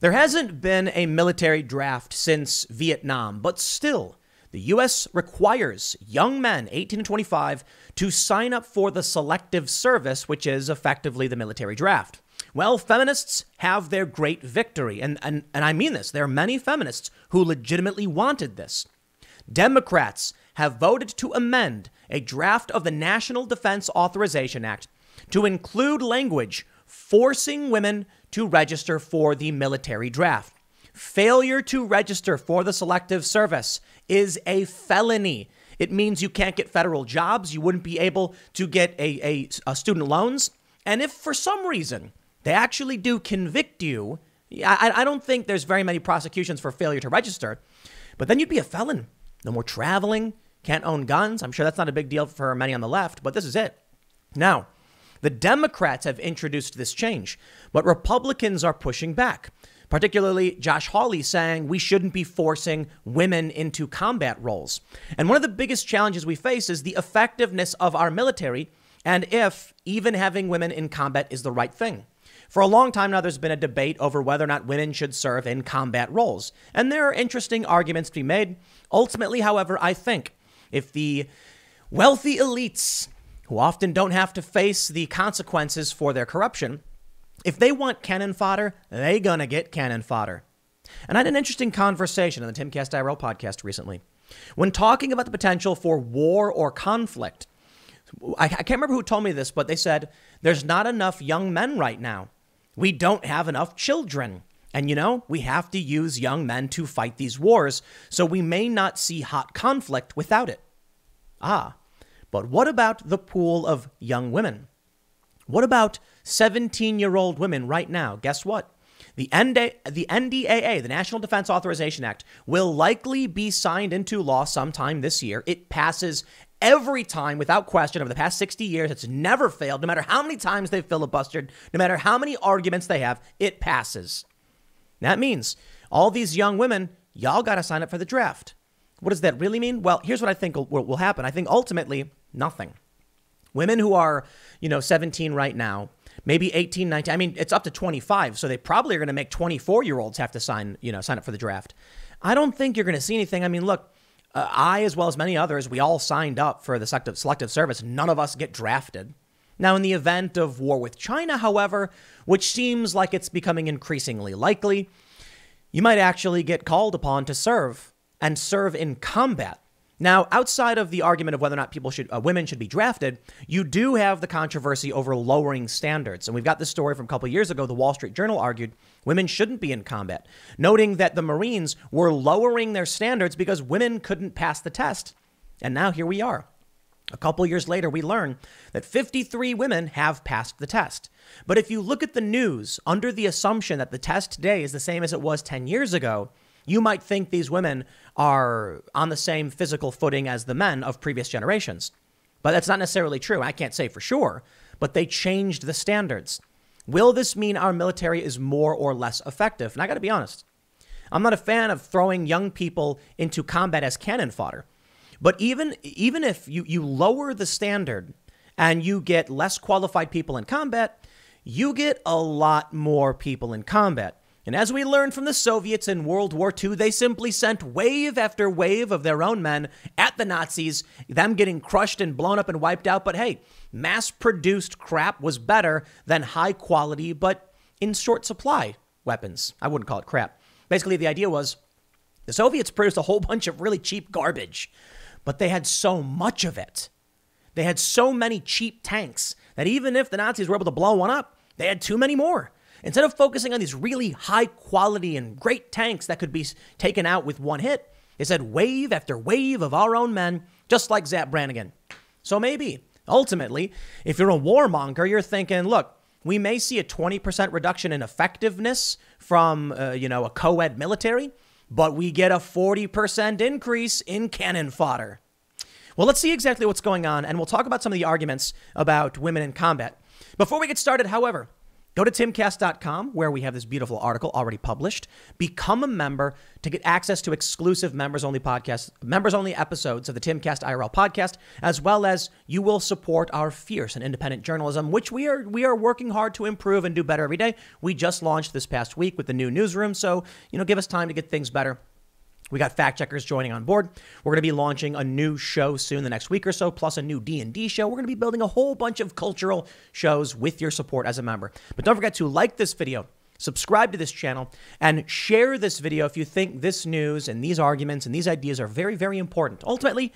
There hasn't been a military draft since Vietnam, but still, the U.S. requires young men, 18 to 25, to sign up for the selective service, which is effectively the military draft. Well, feminists have their great victory, and, and, and I mean this. There are many feminists who legitimately wanted this. Democrats have voted to amend a draft of the National Defense Authorization Act to include language forcing women to register for the military draft. Failure to register for the selective service is a felony. It means you can't get federal jobs. You wouldn't be able to get a, a, a student loans. And if for some reason they actually do convict you, I, I don't think there's very many prosecutions for failure to register, but then you'd be a felon. No more traveling, can't own guns. I'm sure that's not a big deal for many on the left, but this is it. Now, the Democrats have introduced this change, but Republicans are pushing back. Particularly, Josh Hawley saying we shouldn't be forcing women into combat roles. And one of the biggest challenges we face is the effectiveness of our military and if even having women in combat is the right thing. For a long time now, there's been a debate over whether or not women should serve in combat roles. And there are interesting arguments to be made. Ultimately, however, I think if the wealthy elites who often don't have to face the consequences for their corruption, if they want cannon fodder, they gonna get cannon fodder. And I had an interesting conversation on the Timcast IRL podcast recently. When talking about the potential for war or conflict, I, can't remember who told me this, but they said, there's not enough young men right now. We don't have enough children. And you know, we have to use young men to fight these wars, so we may not see hot conflict without it. Ah, but what about the pool of young women? What about 17 year old women right now? Guess what? The, NDA, the NDAA, the National Defense Authorization Act, will likely be signed into law sometime this year. It passes every time without question over the past 60 years. It's never failed, no matter how many times they've filibustered, no matter how many arguments they have, it passes. That means all these young women, y'all got to sign up for the draft. What does that really mean? Well, here's what I think will, will happen. I think ultimately, nothing. Women who are, you know, 17 right now, maybe 18, 19, I mean, it's up to 25, so they probably are going to make 24 year olds have to sign, you know, sign up for the draft. I don't think you're going to see anything. I mean, look, uh, I, as well as many others, we all signed up for the selective, selective service. None of us get drafted. Now, in the event of war with China, however, which seems like it's becoming increasingly likely, you might actually get called upon to serve and serve in combat. Now, outside of the argument of whether or not people should uh, women should be drafted, you do have the controversy over lowering standards. And we've got this story from a couple years ago. The Wall Street Journal argued women shouldn't be in combat, noting that the Marines were lowering their standards because women couldn't pass the test. And now here we are. A couple years later, we learn that 53 women have passed the test. But if you look at the news under the assumption that the test today is the same as it was 10 years ago, you might think these women are on the same physical footing as the men of previous generations, but that's not necessarily true. I can't say for sure, but they changed the standards. Will this mean our military is more or less effective? And I got to be honest, I'm not a fan of throwing young people into combat as cannon fodder. But even even if you, you lower the standard and you get less qualified people in combat, you get a lot more people in combat. And as we learned from the Soviets in World War II, they simply sent wave after wave of their own men at the Nazis, them getting crushed and blown up and wiped out. But hey, mass produced crap was better than high quality, but in short supply weapons. I wouldn't call it crap. Basically, the idea was the Soviets produced a whole bunch of really cheap garbage, but they had so much of it. They had so many cheap tanks that even if the Nazis were able to blow one up, they had too many more. Instead of focusing on these really high quality and great tanks that could be taken out with one hit, they said wave after wave of our own men, just like Zap Brannigan. So maybe, ultimately, if you're a warmonger, you're thinking, look, we may see a 20% reduction in effectiveness from, uh, you know, a co-ed military, but we get a 40% increase in cannon fodder. Well, let's see exactly what's going on, and we'll talk about some of the arguments about women in combat. Before we get started, however, Go to timcast.com where we have this beautiful article already published. Become a member to get access to exclusive members only podcasts, members only episodes of the Timcast IRL podcast, as well as you will support our fierce and independent journalism, which we are we are working hard to improve and do better every day. We just launched this past week with the new newsroom, so you know, give us time to get things better. We got fact checkers joining on board. We're going to be launching a new show soon, the next week or so, plus a new D and D show. We're going to be building a whole bunch of cultural shows with your support as a member. But don't forget to like this video, subscribe to this channel, and share this video if you think this news and these arguments and these ideas are very, very important. Ultimately.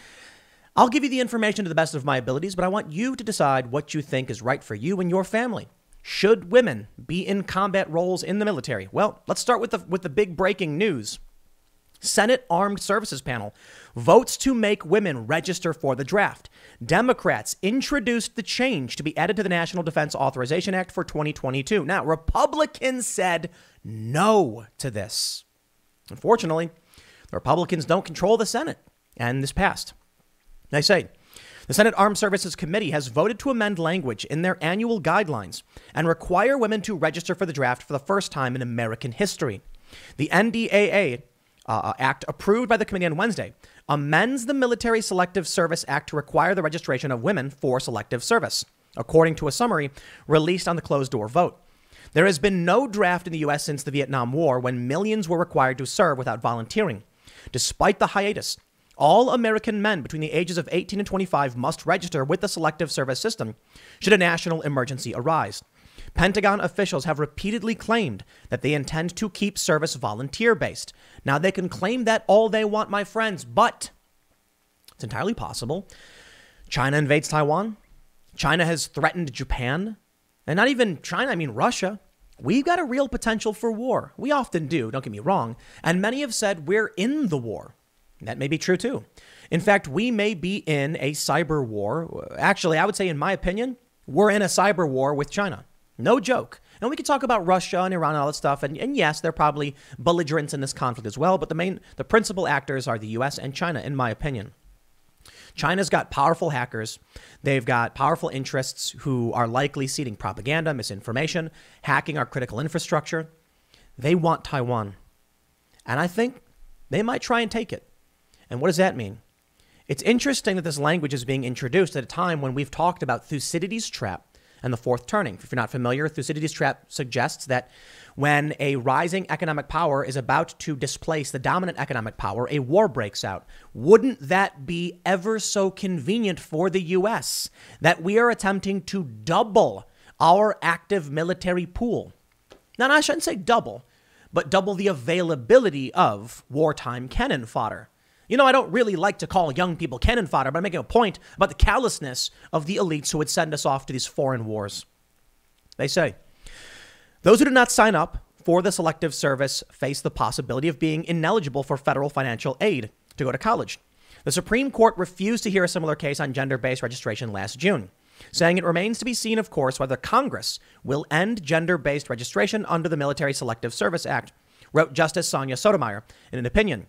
I'll give you the information to the best of my abilities, but I want you to decide what you think is right for you and your family. Should women be in combat roles in the military? Well, let's start with the with the big breaking news. Senate Armed Services Panel votes to make women register for the draft. Democrats introduced the change to be added to the National Defense Authorization Act for 2022. Now, Republicans said no to this. Unfortunately, the Republicans don't control the Senate, and this passed. They say, the Senate Armed Services Committee has voted to amend language in their annual guidelines and require women to register for the draft for the first time in American history. The NDAA uh, uh, Act approved by the committee on Wednesday amends the Military Selective Service Act to require the registration of women for selective service, according to a summary released on the closed door vote. There has been no draft in the U.S. since the Vietnam War when millions were required to serve without volunteering. Despite the hiatus, all American men between the ages of 18 and 25 must register with the Selective Service System should a national emergency arise. Pentagon officials have repeatedly claimed that they intend to keep service volunteer based. Now, they can claim that all they want, my friends, but it's entirely possible. China invades Taiwan. China has threatened Japan. And not even China, I mean Russia. We've got a real potential for war. We often do, don't get me wrong. And many have said we're in the war. That may be true too. In fact, we may be in a cyber war. Actually, I would say, in my opinion, we're in a cyber war with China. No joke. And we could talk about Russia and Iran and all that stuff. And, and yes, they're probably belligerents in this conflict as well. But the main, the principal actors are the U.S. and China, in my opinion. China's got powerful hackers. They've got powerful interests who are likely seeding propaganda, misinformation, hacking our critical infrastructure. They want Taiwan. And I think they might try and take it. And what does that mean? It's interesting that this language is being introduced at a time when we've talked about Thucydides' trap and the fourth turning. If you're not familiar, Thucydides' trap suggests that when a rising economic power is about to displace the dominant economic power, a war breaks out. Wouldn't that be ever so convenient for the U.S. that we are attempting to double our active military pool? Now, I shouldn't say double, but double the availability of wartime cannon fodder. You know, I don't really like to call young people cannon fodder, but I'm making a point about the callousness of the elites who would send us off to these foreign wars. They say those who do not sign up for the selective service face the possibility of being ineligible for federal financial aid to go to college. The Supreme Court refused to hear a similar case on gender based registration last June, saying it remains to be seen, of course, whether Congress will end gender based registration under the Military Selective Service Act, wrote Justice Sonia Sotomayor in an opinion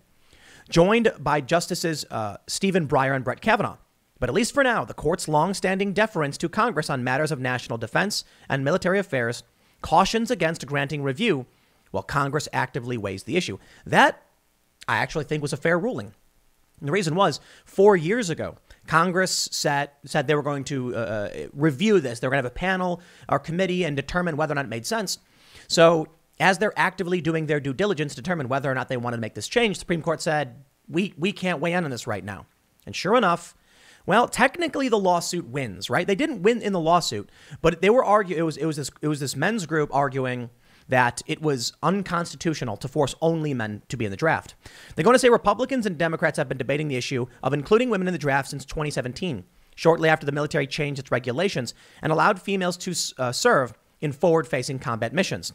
joined by Justices uh, Stephen Breyer and Brett Kavanaugh. But at least for now, the court's longstanding deference to Congress on matters of national defense and military affairs cautions against granting review while Congress actively weighs the issue. That, I actually think, was a fair ruling. And the reason was four years ago, Congress said said they were going to uh, uh review this. They were going to have a panel or committee and determine whether or not it made sense. So as they're actively doing their due diligence to determine whether or not they wanted to make this change, the Supreme Court said, we, we can't weigh in on this right now. And sure enough, well, technically the lawsuit wins, right? They didn't win in the lawsuit, but they were arguing it was it was this it was this men's group arguing that it was unconstitutional to force only men to be in the draft. They're going to say Republicans and Democrats have been debating the issue of including women in the draft since 2017, shortly after the military changed its regulations and allowed females to uh, serve in forward-facing combat missions.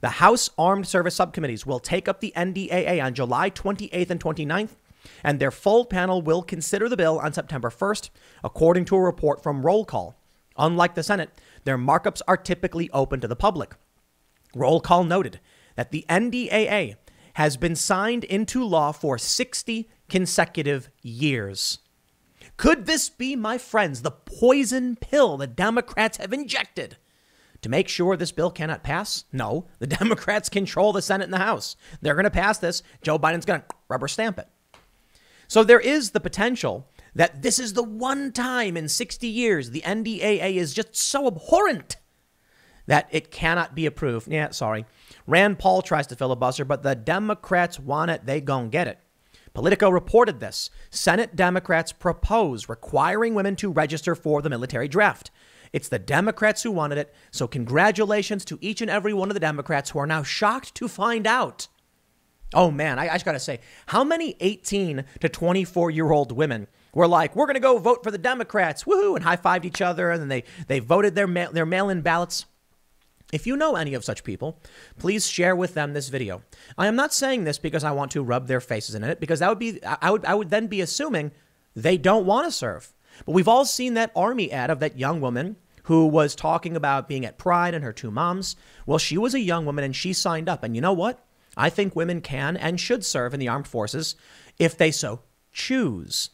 The House Armed Service Subcommittees will take up the NDAA on July 28th and 29th, and their full panel will consider the bill on September 1st, according to a report from Roll Call. Unlike the Senate, their markups are typically open to the public. Roll Call noted that the NDAA has been signed into law for 60 consecutive years. Could this be, my friends, the poison pill the Democrats have injected? to make sure this bill cannot pass? No, the Democrats control the Senate and the House. They're going to pass this. Joe Biden's going to rubber stamp it. So there is the potential that this is the one time in 60 years the NDAA is just so abhorrent that it cannot be approved. Yeah, sorry. Rand Paul tries to filibuster, but the Democrats want it. They gon' get it. Politico reported this. Senate Democrats propose requiring women to register for the military draft. It's the Democrats who wanted it. So, congratulations to each and every one of the Democrats who are now shocked to find out. Oh man, I, I just got to say, how many 18 to 24 year old women were like, we're going to go vote for the Democrats, woohoo, and high fived each other, and then they, they voted their, ma- their mail in ballots? If you know any of such people, please share with them this video. I am not saying this because I want to rub their faces in it, because that would be I would I would then be assuming they don't want to serve. But we've all seen that Army ad of that young woman who was talking about being at Pride and her two moms. Well, she was a young woman and she signed up. And you know what? I think women can and should serve in the armed forces if they so choose.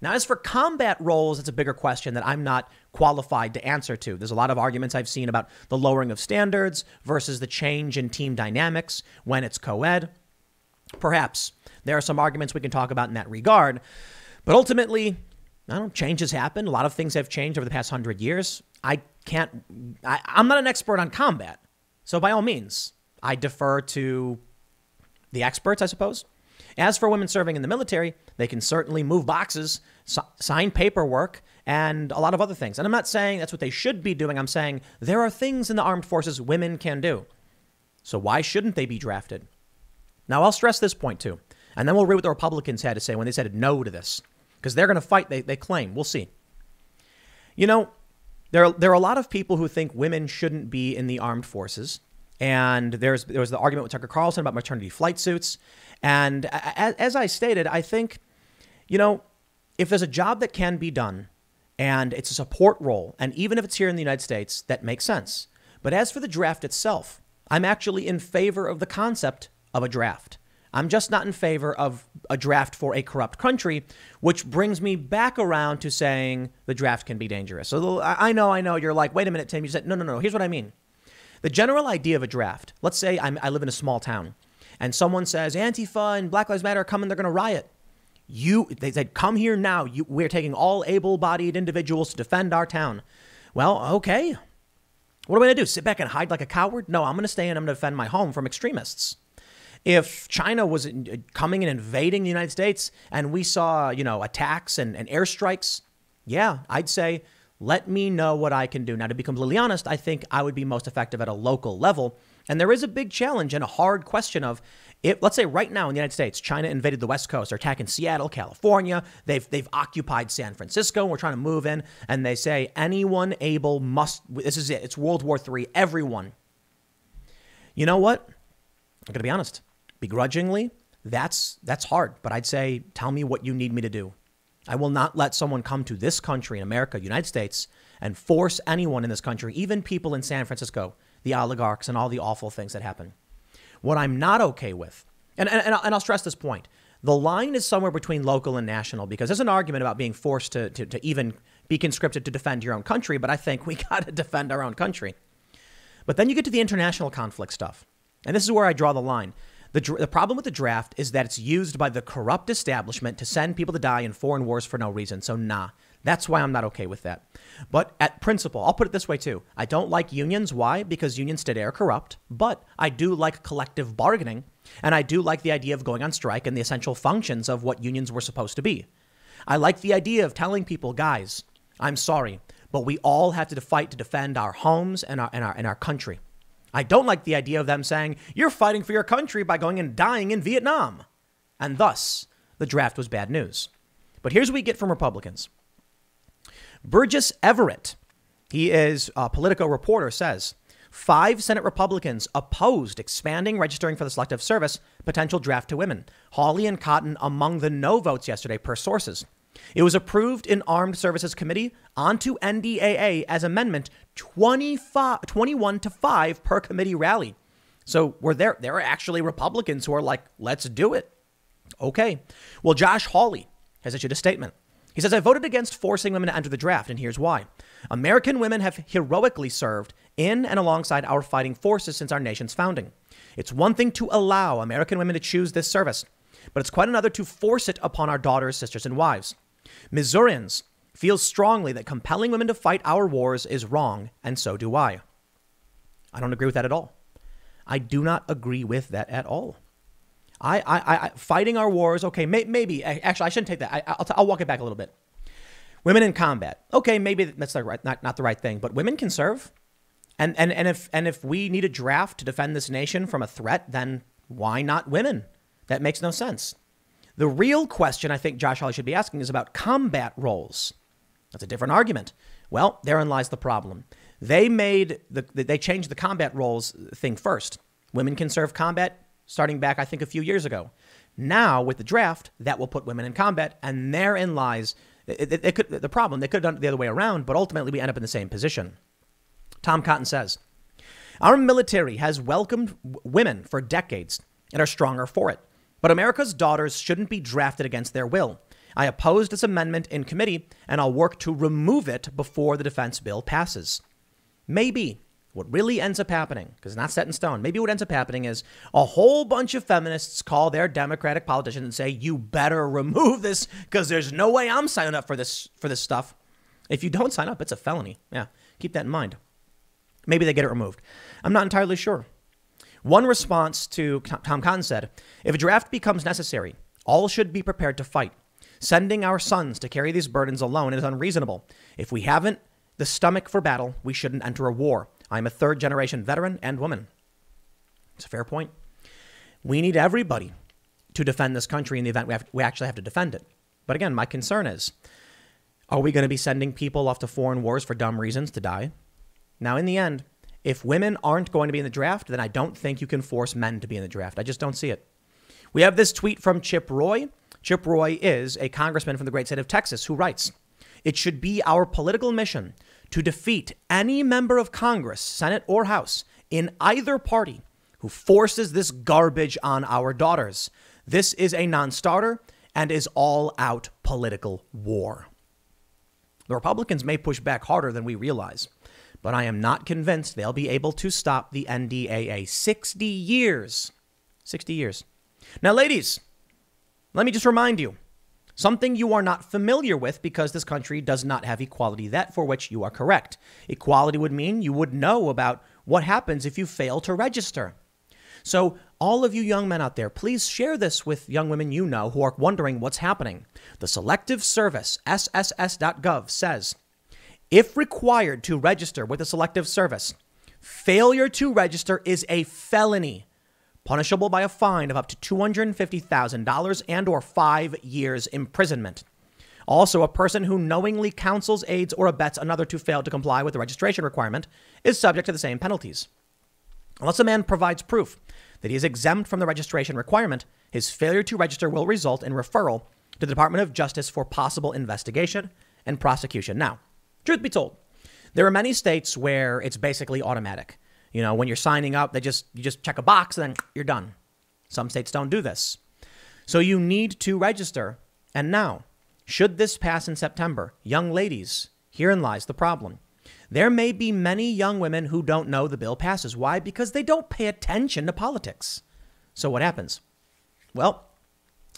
Now, as for combat roles, it's a bigger question that I'm not qualified to answer to. There's a lot of arguments I've seen about the lowering of standards versus the change in team dynamics when it's co ed. Perhaps there are some arguments we can talk about in that regard. But ultimately, I don't know, changes happen. A lot of things have changed over the past hundred years. I can't, I, I'm not an expert on combat. So by all means, I defer to the experts, I suppose. As for women serving in the military, they can certainly move boxes, so- sign paperwork, and a lot of other things. And I'm not saying that's what they should be doing. I'm saying there are things in the armed forces women can do. So why shouldn't they be drafted? Now, I'll stress this point too, and then we'll read what the Republicans had to say when they said no to this because they're going to fight, they, they claim. We'll see. You know, there are, there are a lot of people who think women shouldn't be in the armed forces. And there's, there was the argument with Tucker Carlson about maternity flight suits. And as, as I stated, I think, you know, if there's a job that can be done and it's a support role, and even if it's here in the United States, that makes sense. But as for the draft itself, I'm actually in favor of the concept of a draft. I'm just not in favor of a draft for a corrupt country, which brings me back around to saying the draft can be dangerous. So I know, I know, you're like, wait a minute, Tim. You said, no, no, no, here's what I mean. The general idea of a draft, let's say I'm, i live in a small town and someone says, Antifa and Black Lives Matter are coming, they're going to riot. You, they said, come here now. You, we're taking all able bodied individuals to defend our town. Well, okay. What am I going to do? Sit back and hide like a coward? No, I'm going to stay and I'm going to defend my home from extremists. If China was uh, coming and invading the United States and we saw, you know, attacks and, and airstrikes, yeah, I'd say, let me know what I can do. Now, to be completely honest, I think I would be most effective at a local level. And there is a big challenge and a hard question of if, let's say, right now in the United States, China invaded the West Coast, they're attacking Seattle, California, they've, they've occupied San Francisco, we're trying to move in, and they say anyone able must, this is it, it's World War III, everyone. You know what? I'm going to be honest begrudgingly, that's that's hard. But I'd say, tell me what you need me to do. I will not let someone come to this country in America, United States, and force anyone in this country, even people in San Francisco, the oligarchs and all the awful things that happen. What I'm not okay with, and, and, and I'll stress this point, the line is somewhere between local and national because there's an argument about being forced to, to, to even be conscripted to defend your own country, but I think we got to defend our own country. But then you get to the international conflict stuff. And this is where I draw the line. The, the problem with the draft is that it's used by the corrupt establishment to send people to die in foreign wars for no reason. So, nah, that's why I'm not okay with that. But at principle, I'll put it this way too I don't like unions. Why? Because unions today are corrupt, but I do like collective bargaining, and I do like the idea of going on strike and the essential functions of what unions were supposed to be. I like the idea of telling people, guys, I'm sorry, but we all have to fight to defend our homes and our, and our, and our country. I don't like the idea of them saying, you're fighting for your country by going and dying in Vietnam. And thus, the draft was bad news. But here's what we get from Republicans Burgess Everett, he is a Politico reporter, says, Five Senate Republicans opposed expanding registering for the Selective Service potential draft to women. Hawley and Cotton among the no votes yesterday, per sources. It was approved in Armed Services Committee onto NDAA as amendment 25, 21 to 5 per committee rally. So we're there. There are actually Republicans who are like, let's do it. Okay. Well, Josh Hawley has issued a statement. He says, I voted against forcing women to enter the draft, and here's why. American women have heroically served in and alongside our fighting forces since our nation's founding. It's one thing to allow American women to choose this service, but it's quite another to force it upon our daughters, sisters, and wives. Missourians feel strongly that compelling women to fight our wars is wrong, and so do I. I don't agree with that at all. I do not agree with that at all. I, I, I fighting our wars. Okay, may, maybe actually I shouldn't take that. I, will t- I'll walk it back a little bit. Women in combat. Okay, maybe that's not right, not, not the right thing. But women can serve, and and and if and if we need a draft to defend this nation from a threat, then why not women? That makes no sense. The real question I think Josh Hawley should be asking is about combat roles. That's a different argument. Well, therein lies the problem. They made the they changed the combat roles thing first. Women can serve combat starting back I think a few years ago. Now with the draft, that will put women in combat, and therein lies it, it, it could, the problem. They could have done it the other way around, but ultimately we end up in the same position. Tom Cotton says, "Our military has welcomed women for decades and are stronger for it." But America's daughters shouldn't be drafted against their will. I opposed this amendment in committee, and I'll work to remove it before the defense bill passes. Maybe what really ends up happening, because it's not set in stone, maybe what ends up happening is a whole bunch of feminists call their Democratic politicians and say, "You better remove this, because there's no way I'm signing up for this for this stuff. If you don't sign up, it's a felony." Yeah, keep that in mind. Maybe they get it removed. I'm not entirely sure. One response to Tom Cotton said If a draft becomes necessary, all should be prepared to fight. Sending our sons to carry these burdens alone is unreasonable. If we haven't the stomach for battle, we shouldn't enter a war. I'm a third generation veteran and woman. It's a fair point. We need everybody to defend this country in the event we, have, we actually have to defend it. But again, my concern is are we going to be sending people off to foreign wars for dumb reasons to die? Now, in the end, if women aren't going to be in the draft, then I don't think you can force men to be in the draft. I just don't see it. We have this tweet from Chip Roy. Chip Roy is a congressman from the great state of Texas who writes It should be our political mission to defeat any member of Congress, Senate, or House in either party who forces this garbage on our daughters. This is a non starter and is all out political war. The Republicans may push back harder than we realize but I am not convinced they'll be able to stop the NDAA. 60 years. 60 years. Now, ladies, let me just remind you something you are not familiar with because this country does not have equality, that for which you are correct. Equality would mean you would know about what happens if you fail to register. So, all of you young men out there, please share this with young women you know who are wondering what's happening. The Selective Service, SSS.gov, says if required to register with the Selective Service, failure to register is a felony punishable by a fine of up to $250,000 and or 5 years imprisonment. Also, a person who knowingly counsels, aids, or abets another to fail to comply with the registration requirement is subject to the same penalties. Unless a man provides proof that he is exempt from the registration requirement, his failure to register will result in referral to the Department of Justice for possible investigation and prosecution. Now, Truth be told, there are many states where it's basically automatic. You know, when you're signing up, they just you just check a box and then you're done. Some states don't do this. So you need to register. And now, should this pass in September, young ladies, herein lies the problem. There may be many young women who don't know the bill passes. Why? Because they don't pay attention to politics. So what happens? Well,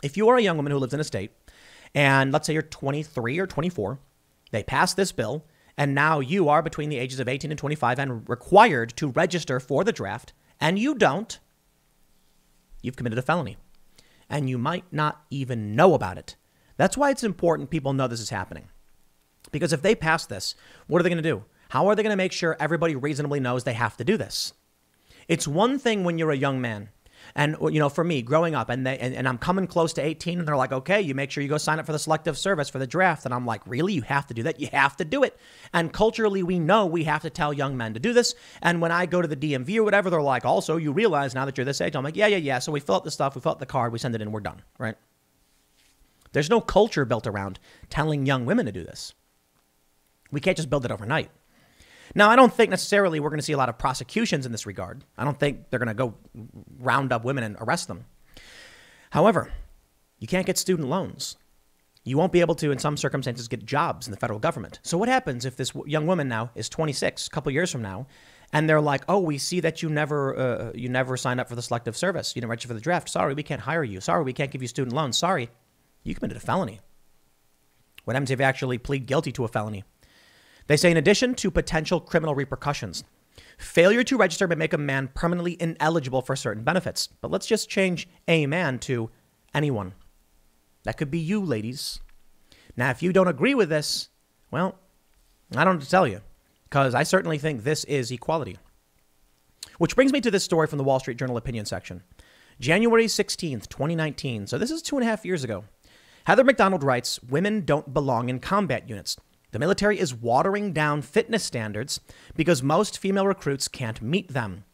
if you are a young woman who lives in a state, and let's say you're 23 or 24, they passed this bill, and now you are between the ages of 18 and 25 and required to register for the draft, and you don't, you've committed a felony. And you might not even know about it. That's why it's important people know this is happening. Because if they pass this, what are they going to do? How are they going to make sure everybody reasonably knows they have to do this? It's one thing when you're a young man and you know, for me, growing up, and they and, and I'm coming close to 18, and they're like, okay, you make sure you go sign up for the selective service for the draft. And I'm like, really? You have to do that? You have to do it. And culturally, we know we have to tell young men to do this. And when I go to the DMV or whatever, they're like, also, you realize now that you're this age. I'm like, yeah, yeah, yeah. So we fill out the stuff, we fill out the card, we send it in, we're done, right? There's no culture built around telling young women to do this. We can't just build it overnight. Now, I don't think necessarily we're going to see a lot of prosecutions in this regard. I don't think they're going to go round up women and arrest them. However, you can't get student loans. You won't be able to, in some circumstances, get jobs in the federal government. So, what happens if this young woman now is 26, a couple years from now, and they're like, "Oh, we see that you never, uh, uh, you never signed up for the selective service. You didn't register for the draft. Sorry, we can't hire you. Sorry, we can't give you student loans. Sorry, you committed a felony." What happens if you actually plead guilty to a felony? They say, in addition to potential criminal repercussions, failure to register may make a man permanently ineligible for certain benefits. But let's just change a man to anyone. That could be you, ladies. Now, if you don't agree with this, well, I don't tell you, because I certainly think this is equality. Which brings me to this story from the Wall Street Journal opinion section. January 16th, 2019. So this is two and a half years ago. Heather McDonald writes Women don't belong in combat units. The military is watering down fitness standards because most female recruits can't meet them.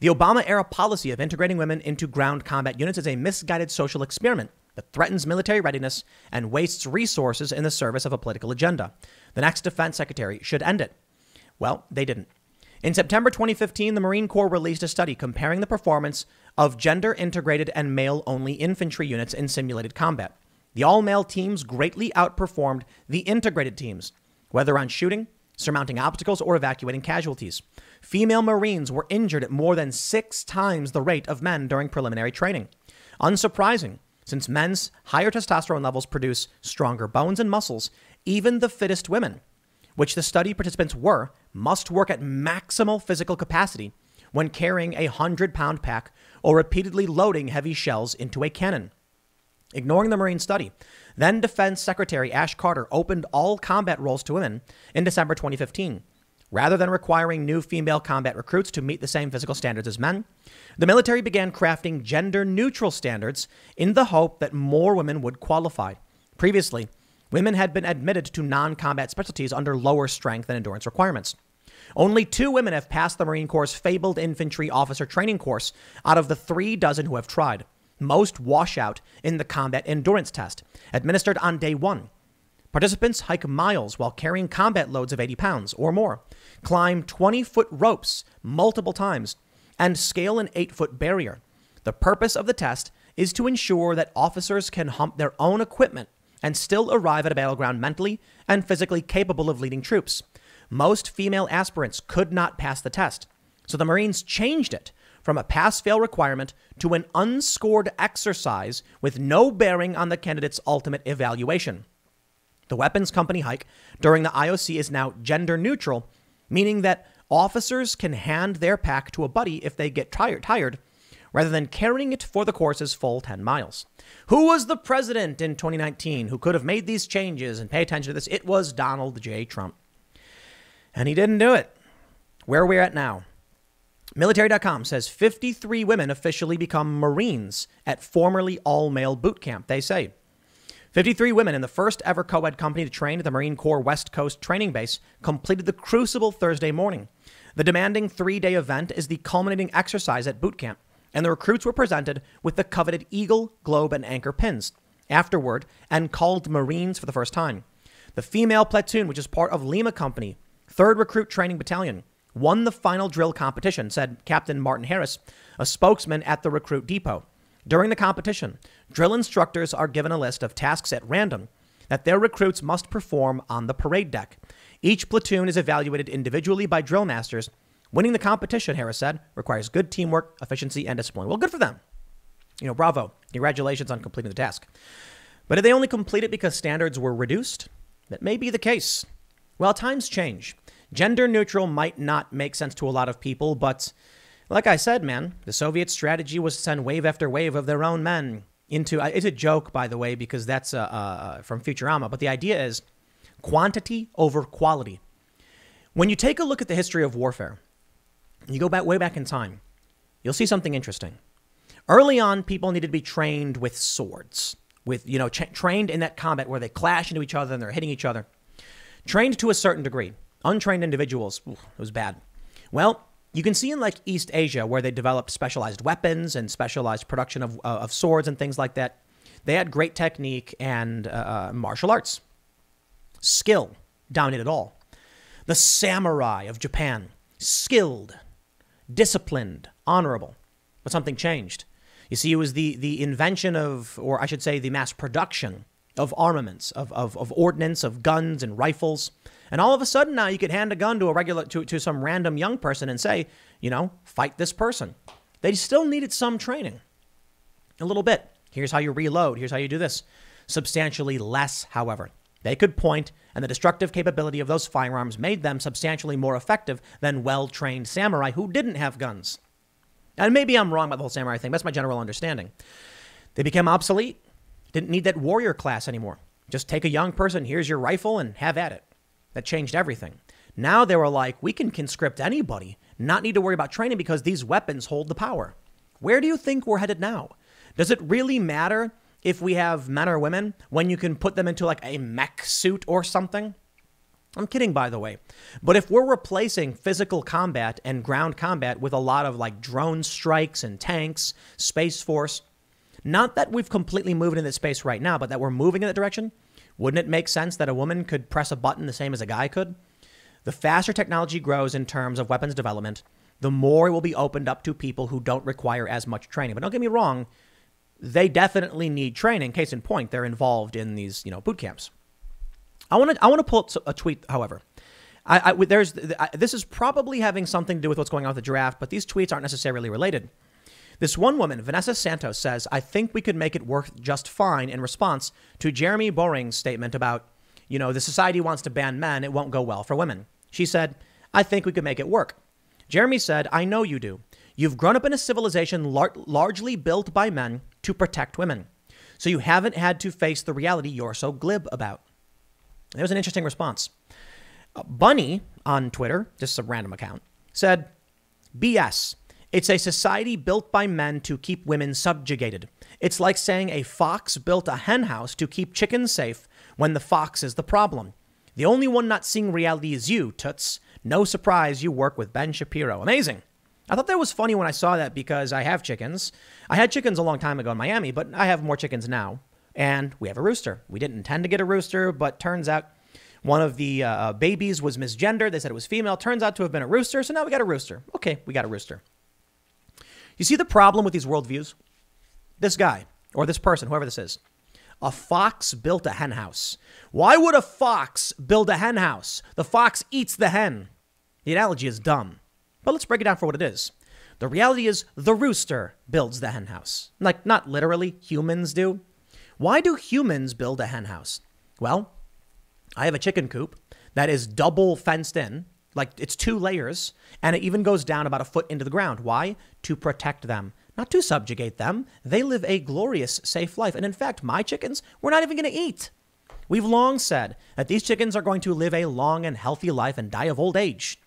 The Obama era policy of integrating women into ground combat units is a misguided social experiment that threatens military readiness and wastes resources in the service of a political agenda. The next defense secretary should end it. Well, they didn't. In September 2015, the Marine Corps released a study comparing the performance of gender integrated and male only infantry units in simulated combat. The all male teams greatly outperformed the integrated teams, whether on shooting, surmounting obstacles, or evacuating casualties. Female Marines were injured at more than six times the rate of men during preliminary training. Unsurprising, since men's higher testosterone levels produce stronger bones and muscles, even the fittest women, which the study participants were, must work at maximal physical capacity when carrying a 100 pound pack or repeatedly loading heavy shells into a cannon ignoring the Marine study. Then Defense Secretary Ash Carter opened all combat roles to women in December 2015. Rather than requiring new female combat recruits to meet the same physical standards as men, the military began crafting gender neutral standards in the hope that more women would qualify. Previously, women had been admitted to non combat specialties under lower strength and endurance requirements. Only two women have passed the Marine Corps' fabled infantry officer training course out of the three dozen who have tried most washout in the combat endurance test, administered on day one. Participants hike miles while carrying combat loads of 80 pounds or more, climb 20 foot ropes multiple times, and scale an 8 foot barrier. The purpose of the test is to ensure that officers can hump their own equipment and still arrive at a battleground mentally and physically capable of leading troops. Most female aspirants could not pass the test, so the Marines changed it from a pass fail requirement to an unscored exercise with no bearing on the candidate's ultimate evaluation. The weapons company hike during the IOC is now gender neutral, meaning that officers can hand their pack to a buddy if they get tired, tired rather than carrying it for the course's full 10 miles. Who was the president in 2019 who could have made these changes and pay attention to this? It was Donald J. Trump. And he didn't do it. Where are we at now? Military.com says 53 women officially become Marines at formerly all male boot camp, they say. 53 women in the first ever co ed company to train at the Marine Corps West Coast Training Base completed the crucible Thursday morning. The demanding three day event is the culminating exercise at boot camp, and the recruits were presented with the coveted Eagle, Globe, and Anchor pins afterward and called Marines for the first time. The female platoon, which is part of Lima Company, 3rd Recruit Training Battalion, won the final drill competition, said Captain Martin Harris, a spokesman at the recruit depot. During the competition, drill instructors are given a list of tasks at random that their recruits must perform on the parade deck. Each platoon is evaluated individually by drill masters. Winning the competition, Harris said, requires good teamwork, efficiency, and discipline. Well, good for them. You know, bravo. Congratulations on completing the task. But did they only complete it because standards were reduced? That may be the case. Well, times change. Gender neutral might not make sense to a lot of people, but like I said, man, the Soviet strategy was to send wave after wave of their own men into. Uh, it's a joke, by the way, because that's uh, uh, uh, from Futurama. But the idea is quantity over quality. When you take a look at the history of warfare, you go back way back in time, you'll see something interesting. Early on, people needed to be trained with swords, with you know, trained in that combat where they clash into each other and they're hitting each other, trained to a certain degree. Untrained individuals, Ooh, it was bad. Well, you can see in like East Asia where they developed specialized weapons and specialized production of, uh, of swords and things like that. They had great technique and uh, uh martial arts. Skill dominated all. The samurai of Japan, skilled, disciplined, honorable. But something changed. You see, it was the, the invention of, or I should say, the mass production of armaments, of, of, of ordnance, of guns and rifles and all of a sudden now you could hand a gun to a regular to, to some random young person and say, you know, fight this person. They still needed some training. A little bit. Here's how you reload, here's how you do this. Substantially less, however. They could point, and the destructive capability of those firearms made them substantially more effective than well trained samurai who didn't have guns. And maybe I'm wrong about the whole samurai thing, that's my general understanding. They became obsolete, didn't need that warrior class anymore. Just take a young person, here's your rifle, and have at it that changed everything. Now they were like, we can conscript anybody, not need to worry about training because these weapons hold the power. Where do you think we're headed now? Does it really matter if we have men or women when you can put them into like a mech suit or something? I'm kidding, by the way. But if we're replacing physical combat and ground combat with a lot of like drone strikes and tanks, Space Force, not that we've completely moved in that space right now, but that we're moving in that direction, wouldn't it make sense that a woman could press a button the same as a guy could? The faster technology grows in terms of weapons development, the more it will be opened up to people who don't require as much training. But don't get me wrong, they definitely need training. Case in point, they're involved in these, you know, boot camps. I want to I want to pull up a tweet, however. I, I there's I, this is probably having something to do with what's going on with the draft, but these tweets aren't necessarily related. This one woman, Vanessa Santos, says, I think we could make it work just fine in response to Jeremy Boring's statement about, you know, the society wants to ban men, it won't go well for women. She said, I think we could make it work. Jeremy said, I know you do. You've grown up in a civilization lar- largely built by men to protect women. So you haven't had to face the reality you're so glib about. was an interesting response. Uh, Bunny on Twitter, just a random account, said, BS. It's a society built by men to keep women subjugated. It's like saying a fox built a henhouse to keep chickens safe when the fox is the problem. The only one not seeing reality is you, Toots. No surprise you work with Ben Shapiro. Amazing. I thought that was funny when I saw that because I have chickens. I had chickens a long time ago in Miami, but I have more chickens now. And we have a rooster. We didn't intend to get a rooster, but turns out one of the uh, uh babies was misgendered. They said it was female. Turns out to have been a rooster. So now we got a rooster. Okay, we got a rooster. You see the problem with these worldviews? This guy, or this person, whoever this is, a fox built a henhouse. Why would a fox build a henhouse? The fox eats the hen. The analogy is dumb, but let's break it down for what it is. The reality is the rooster builds the henhouse. Like, not literally, humans do. Why do humans build a henhouse? Well, I have a chicken coop that is double fenced in like it's two layers, and it even goes down about a foot into the ground. Why? To protect them, not to subjugate them. They live a glorious, safe life. And in fact, my chickens, we're not even going to eat. We've long said that these chickens are going to live a long and healthy life and die of old age.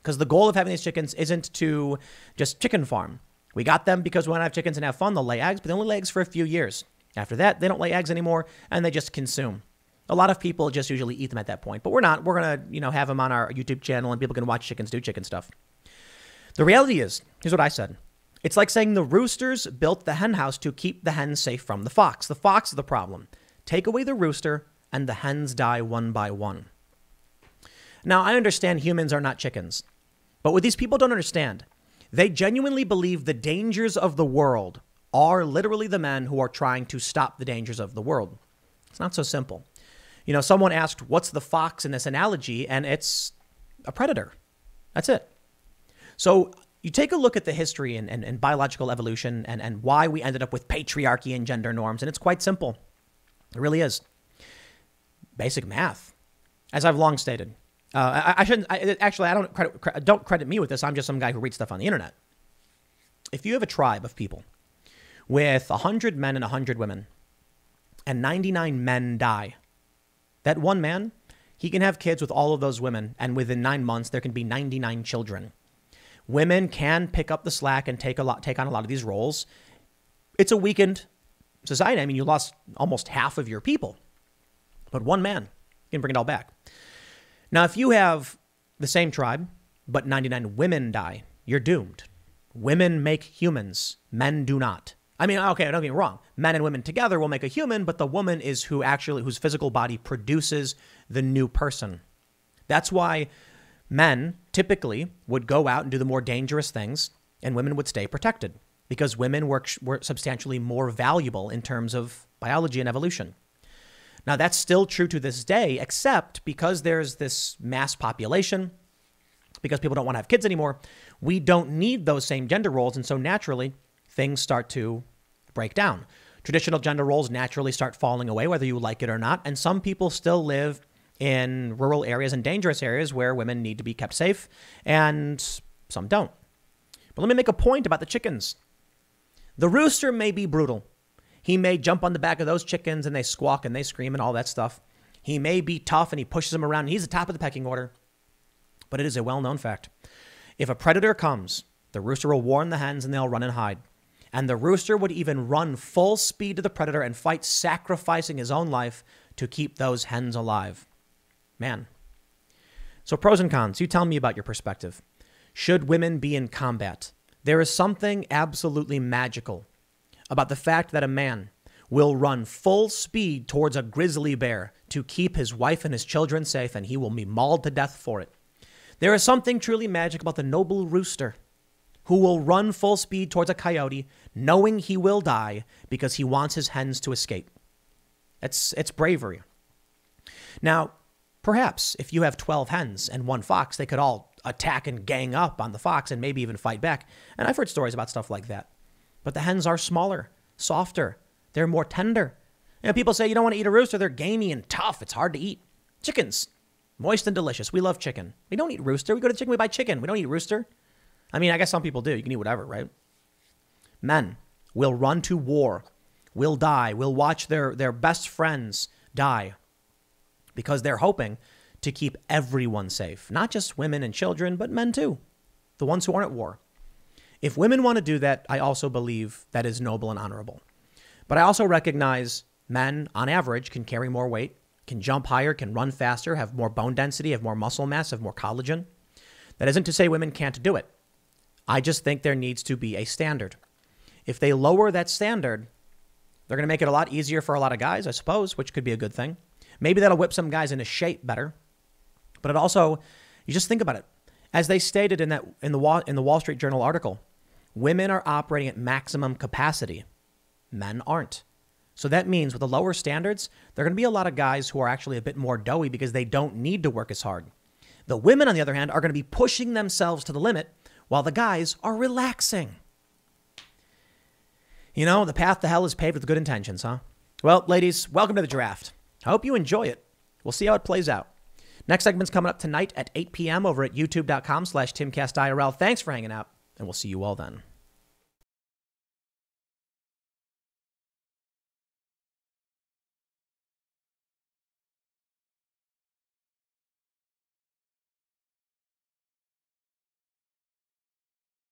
Because the goal of having these chickens isn't to just chicken farm. We got them because we want to have chickens and have fun. They'll lay eggs, but they only lay eggs for a few years. After that, they don't lay eggs anymore and they just consume. A lot of people just usually eat them at that point, but we're not. We're gonna, you know, have them on our YouTube channel, and people can watch chickens do chicken stuff. The reality is, here's what I said. It's like saying the roosters built the henhouse to keep the hens safe from the fox. The fox is the problem. Take away the rooster, and the hens die one by one. Now, I understand humans are not chickens, but what these people don't understand, they genuinely believe the dangers of the world are literally the men who are trying to stop the dangers of the world. It's not so simple. You know, someone asked, what's the fox in this analogy? And it's a predator. That's it. So you take a look at the history and, and, and biological evolution and, and why we ended up with patriarchy and gender norms, and it's quite simple. It really is. Basic math, as I've long stated. Uh, I, I, shouldn't I, actually. I don't credit don't credit me with this. I'm just some guy who reads stuff on the internet. If you have a tribe of people with hundred men and hundred women, and 99 men die, that one man, he can have kids with all of those women, and within nine months, there can be 99 children. Women can pick up the slack and take a lot, take on a lot of these roles. It's a weakened society. I mean, you lost almost half of your people, but one man can bring it all back. Now, if you have the same tribe, but 99 women die, you're doomed. Women make humans, men do not. I mean, okay, don't get me wrong. Men and women together will make a human, but the woman is who actually whose physical body produces the new person. That's why men typically would go out and do the more dangerous things, and women would stay protected because women were, were substantially more valuable in terms of biology and evolution. Now, that's still true to this day, except because there's this mass population, because people don't want to have kids anymore, we don't need those same gender roles. And so naturally, things start to break down. Traditional gender roles naturally start falling away, whether you like it or not. And some people still live in rural areas and dangerous areas where women need to be kept safe, and some don't. But let me make a point about the chickens. The rooster may be brutal. He may jump on the back of those chickens and they squawk and they scream and all that stuff. He may be tough and he pushes them around. He's the top of the pecking order. But it is a well known fact. If a predator comes, the rooster will warn the hens and they'll run and hide and the rooster would even run full speed to the predator and fight, sacrificing his own life to keep those hens alive. Man. So, pros and cons, you tell me about your perspective. Should women be in combat? There is something absolutely magical about the fact that a man will run full speed towards a grizzly bear to keep his wife and his children safe, and he will be mauled to death for it. There is something truly magic about the noble rooster who will run full speed towards a coyote, knowing he will die because he wants his hens to escape. It's, it's bravery. Now, perhaps if you have 12 hens and one fox, they could all attack and gang up on the fox and maybe even fight back. And I've heard stories about stuff like that. But the hens are smaller, softer, they're more tender. You know, people say you don't want to eat a rooster, they're gamey and tough, it's hard to eat. Chickens, moist and delicious. We love chicken. We don't eat rooster. We go to chicken, we buy chicken. We don't eat rooster. I mean, I guess some people do. You can eat whatever, right? Men will run to war, will die, will watch their, their best friends die because they're hoping to keep everyone safe, not just women and children, but men too, the ones who aren't at war. If women want to do that, I also believe that is noble and honorable. But I also recognize men, on average, can carry more weight, can jump higher, can run faster, have more bone density, have more muscle mass, have more collagen. That isn't to say women can't do it. I just think there needs to be a standard. If they lower that standard, they're going to make it a lot easier for a lot of guys, I suppose, which could be a good thing. Maybe that'll whip some guys into shape better. But it also, you just think about it. As they stated in that in the Wall, in the Wall Street Journal article, women are operating at maximum capacity. Men aren't. So that means with the lower standards, there are going to be a lot of guys who are actually a bit more doughy because they don't need to work as hard. The women, on the other hand, are going to be pushing themselves to the limit while the guys are relaxing. You know, the path to hell is paved with good intentions, huh? Well, ladies, welcome to the draft. I hope you enjoy it. We'll see how it plays out. Next segment's coming up tonight at 8 p.m. over at youtube.com slash timcastirl. Thanks for hanging out, and we'll see you all then.